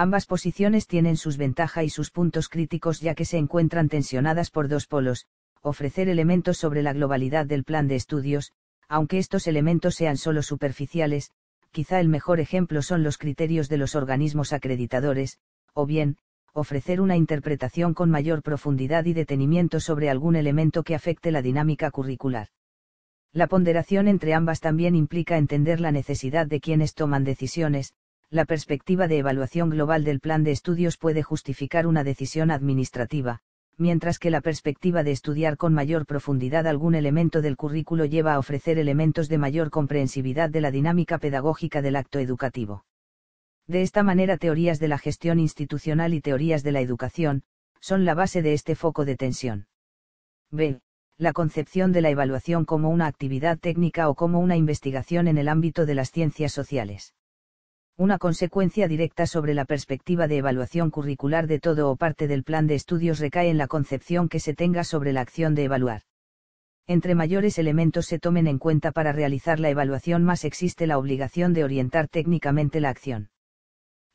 Ambas posiciones tienen sus ventajas y sus puntos críticos ya que se encuentran tensionadas por dos polos, ofrecer elementos sobre la globalidad del plan de estudios, aunque estos elementos sean solo superficiales, quizá el mejor ejemplo son los criterios de los organismos acreditadores, o bien, ofrecer una interpretación con mayor profundidad y detenimiento sobre algún elemento que afecte la dinámica curricular. La ponderación entre ambas también implica entender la necesidad de quienes toman decisiones, la perspectiva de evaluación global del plan de estudios puede justificar una decisión administrativa, mientras que la perspectiva de estudiar con mayor profundidad algún elemento del currículo lleva a ofrecer elementos de mayor comprensividad de la dinámica pedagógica del acto educativo. De esta manera teorías de la gestión institucional y teorías de la educación, son la base de este foco de tensión. B. La concepción de la evaluación como una actividad técnica o como una investigación en el ámbito de las ciencias sociales una consecuencia directa sobre la perspectiva de evaluación curricular de todo o parte del plan de estudios recae en la concepción que se tenga sobre la acción de evaluar. Entre mayores elementos se tomen en cuenta para realizar la evaluación más existe la obligación de orientar técnicamente la acción.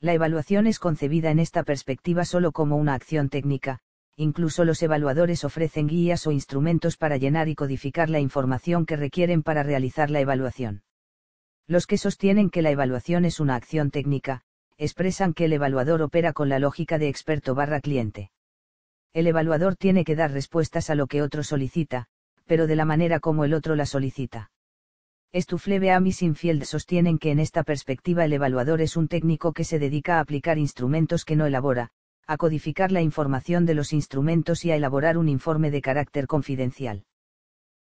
La evaluación es concebida en esta perspectiva solo como una acción técnica, incluso los evaluadores ofrecen guías o instrumentos para llenar y codificar la información que requieren para realizar la evaluación los que sostienen que la evaluación es una acción técnica, expresan que el evaluador opera con la lógica de experto barra cliente. El evaluador tiene que dar respuestas a lo que otro solicita, pero de la manera como el otro la solicita. Stufleve y Sinfield sostienen que en esta perspectiva el evaluador es un técnico que se dedica a aplicar instrumentos que no elabora, a codificar la información de los instrumentos y a elaborar un informe de carácter confidencial.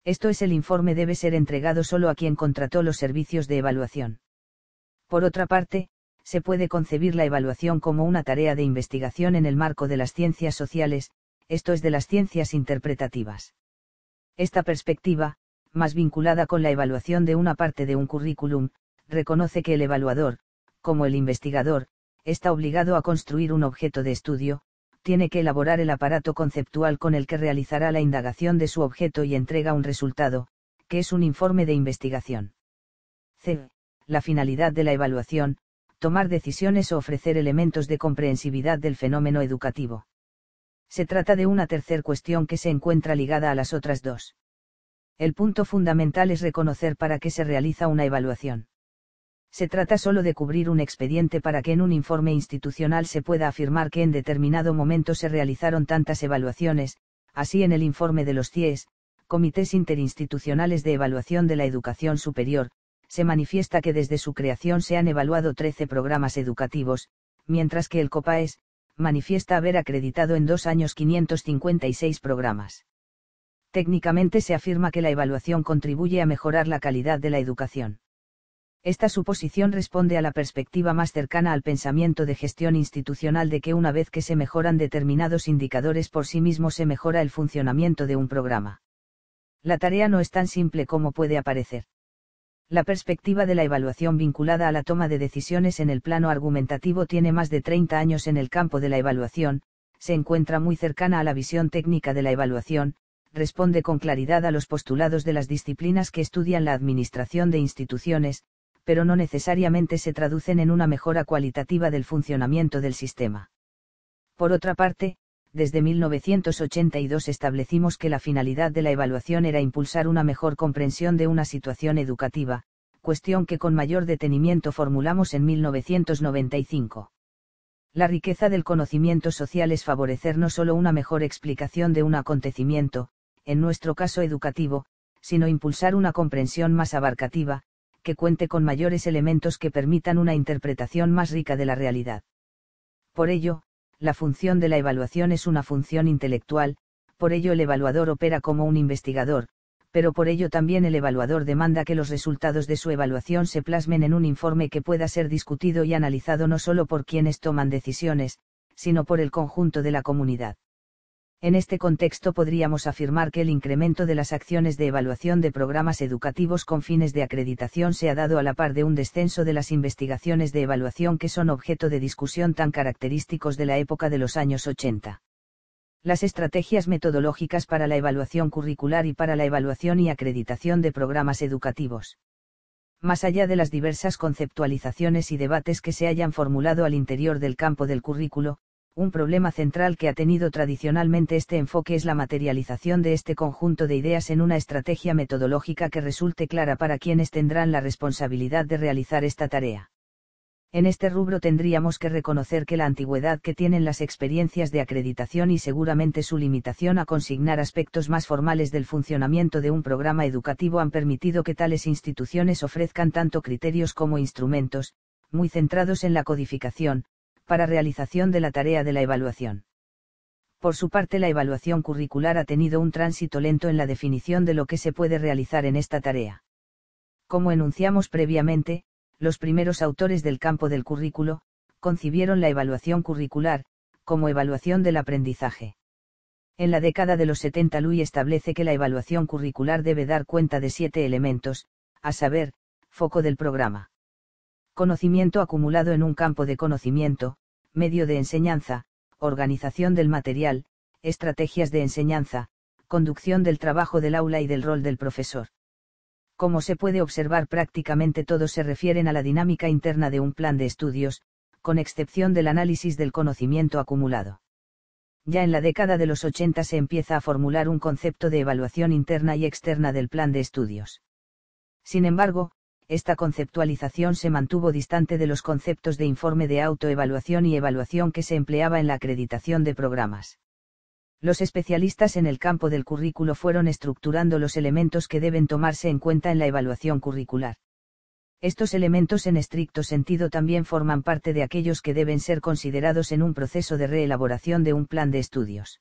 Esto es el informe debe ser entregado solo a quien contrató los servicios de evaluación. Por otra parte, se puede concebir la evaluación como una tarea de investigación en el marco de las ciencias sociales, esto es de las ciencias interpretativas. Esta perspectiva, más vinculada con la evaluación de una parte de un currículum, reconoce que el evaluador, como el investigador, está obligado a construir un objeto de estudio, tiene que elaborar el aparato conceptual con el que realizará la indagación de su objeto y entrega un resultado, que es un informe de investigación. C. La finalidad de la evaluación, tomar decisiones o ofrecer elementos de comprensividad del fenómeno educativo. Se trata de una tercer cuestión que se encuentra ligada a las otras dos. El punto fundamental es reconocer para qué se realiza una evaluación se trata solo de cubrir un expediente para que en un informe institucional se pueda afirmar que en determinado momento se realizaron tantas evaluaciones, así en el informe de los CIES, Comités Interinstitucionales de Evaluación de la Educación Superior, se manifiesta que desde su creación se han evaluado 13 programas educativos, mientras que el COPAES, manifiesta haber acreditado en dos años 556 programas. Técnicamente se afirma que la evaluación contribuye a mejorar la calidad de la educación. Esta suposición responde a la perspectiva más cercana al pensamiento de gestión institucional de que una vez que se mejoran determinados indicadores por sí mismo se mejora el funcionamiento de un programa. La tarea no es tan simple como puede aparecer. La perspectiva de la evaluación vinculada a la toma de decisiones en el plano argumentativo tiene más de 30 años en el campo de la evaluación, se encuentra muy cercana a la visión técnica de la evaluación, responde con claridad a los postulados de las disciplinas que estudian la administración de instituciones, pero no necesariamente se traducen en una mejora cualitativa del funcionamiento del sistema. Por otra parte, desde 1982 establecimos que la finalidad de la evaluación era impulsar una mejor comprensión de una situación educativa, cuestión que con mayor detenimiento formulamos en 1995. La riqueza del conocimiento social es favorecer no solo una mejor explicación de un acontecimiento, en nuestro caso educativo, sino impulsar una comprensión más abarcativa, que cuente con mayores elementos que permitan una interpretación más rica de la realidad. Por ello, la función de la evaluación es una función intelectual, por ello el evaluador opera como un investigador, pero por ello también el evaluador demanda que los resultados de su evaluación se plasmen en un informe que pueda ser discutido y analizado no solo por quienes toman decisiones, sino por el conjunto de la comunidad. En este contexto podríamos afirmar que el incremento de las acciones de evaluación de programas educativos con fines de acreditación se ha dado a la par de un descenso de las investigaciones de evaluación que son objeto de discusión tan característicos de la época de los años 80 las estrategias metodológicas para la evaluación curricular y para la evaluación y acreditación de programas educativos. Más allá de las diversas conceptualizaciones y debates que se hayan formulado al interior del campo del currículo, un problema central que ha tenido tradicionalmente este enfoque es la materialización de este conjunto de ideas en una estrategia metodológica que resulte clara para quienes tendrán la responsabilidad de realizar esta tarea. En este rubro tendríamos que reconocer que la antigüedad que tienen las experiencias de acreditación y seguramente su limitación a consignar aspectos más formales del funcionamiento de un programa educativo han permitido que tales instituciones ofrezcan tanto criterios como instrumentos, muy centrados en la codificación, para realización de la tarea de la evaluación. Por su parte, la evaluación curricular ha tenido un tránsito lento en la definición de lo que se puede realizar en esta tarea. Como enunciamos previamente, los primeros autores del campo del currículo, concibieron la evaluación curricular, como evaluación del aprendizaje. En la década de los 70 Lui establece que la evaluación curricular debe dar cuenta de siete elementos, a saber, foco del programa. Conocimiento acumulado en un campo de conocimiento, medio de enseñanza, organización del material, estrategias de enseñanza, conducción del trabajo del aula y del rol del profesor. Como se puede observar prácticamente todos se refieren a la dinámica interna de un plan de estudios, con excepción del análisis del conocimiento acumulado. Ya en la década de los 80 se empieza a formular un concepto de evaluación interna y externa del plan de estudios. Sin embargo, esta conceptualización se mantuvo distante de los conceptos de informe de autoevaluación y evaluación que se empleaba en la acreditación de programas. Los especialistas en el campo del currículo fueron estructurando los elementos que deben tomarse en cuenta en la evaluación curricular. Estos elementos en estricto sentido también forman parte de aquellos que deben ser considerados en un proceso de reelaboración de un plan de estudios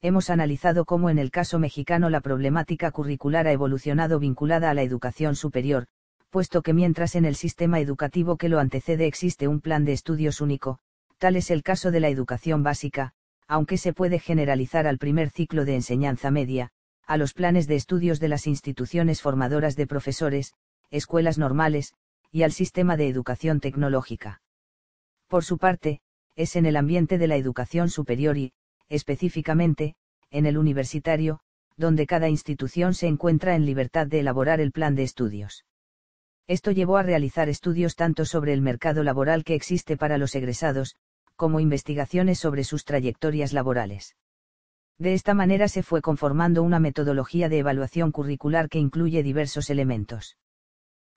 hemos analizado cómo en el caso mexicano la problemática curricular ha evolucionado vinculada a la educación superior, puesto que mientras en el sistema educativo que lo antecede existe un plan de estudios único, tal es el caso de la educación básica, aunque se puede generalizar al primer ciclo de enseñanza media, a los planes de estudios de las instituciones formadoras de profesores, escuelas normales, y al sistema de educación tecnológica. Por su parte, es en el ambiente de la educación superior y, específicamente, en el universitario, donde cada institución se encuentra en libertad de elaborar el plan de estudios. Esto llevó a realizar estudios tanto sobre el mercado laboral que existe para los egresados, como investigaciones sobre sus trayectorias laborales. De esta manera se fue conformando una metodología de evaluación curricular que incluye diversos elementos.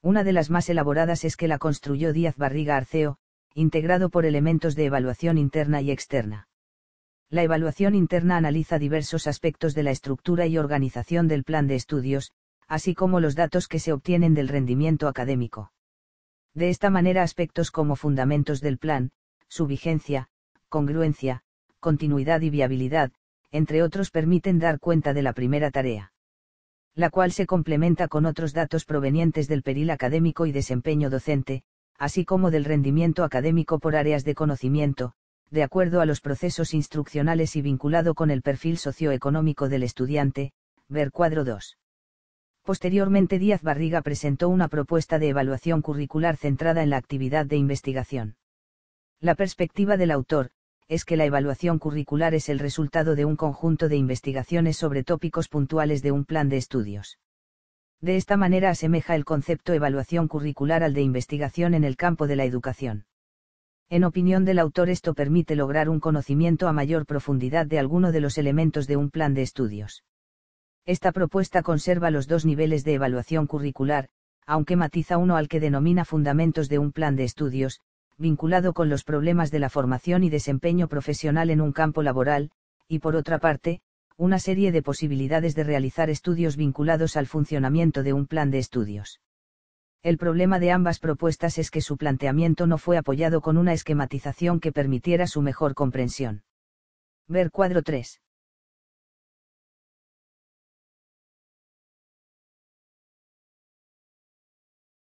Una de las más elaboradas es que la construyó Díaz Barriga Arceo, integrado por elementos de evaluación interna y externa. La evaluación interna analiza diversos aspectos de la estructura y organización del plan de estudios, así como los datos que se obtienen del rendimiento académico. De esta manera aspectos como fundamentos del plan, su vigencia, congruencia, continuidad y viabilidad, entre otros permiten dar cuenta de la primera tarea. La cual se complementa con otros datos provenientes del peril académico y desempeño docente, así como del rendimiento académico por áreas de conocimiento, de acuerdo a los procesos instruccionales y vinculado con el perfil socioeconómico del estudiante, ver cuadro 2. Posteriormente Díaz Barriga presentó una propuesta de evaluación curricular centrada en la actividad de investigación. La perspectiva del autor, es que la evaluación curricular es el resultado de un conjunto de investigaciones sobre tópicos puntuales de un plan de estudios. De esta manera asemeja el concepto evaluación curricular al de investigación en el campo de la educación. En opinión del autor esto permite lograr un conocimiento a mayor profundidad de alguno de los elementos de un plan de estudios. Esta propuesta conserva los dos niveles de evaluación curricular, aunque matiza uno al que denomina fundamentos de un plan de estudios, vinculado con los problemas de la formación y desempeño profesional en un campo laboral, y por otra parte, una serie de posibilidades de realizar estudios vinculados al funcionamiento de un plan de estudios. El problema de ambas propuestas es que su planteamiento no fue apoyado con una esquematización que permitiera su mejor comprensión. Ver cuadro 3.